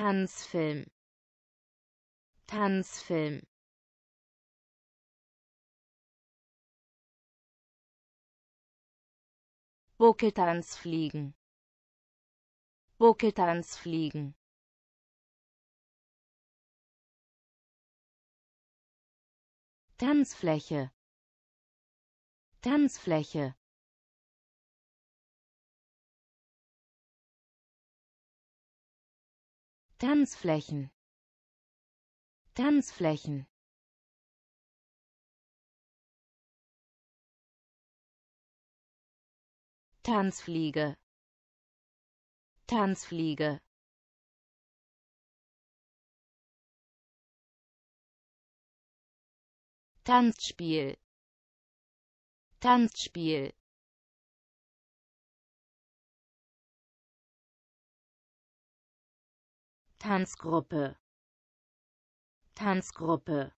Tanzfilm Tanzfilm Buckeltanz fliegen Buckeltanz fliegen Tanzfläche Tanzfläche Tanzflächen Tanzflächen Tanzfliege Tanzfliege Tanzspiel Tanzspiel Tanzgruppe Tanzgruppe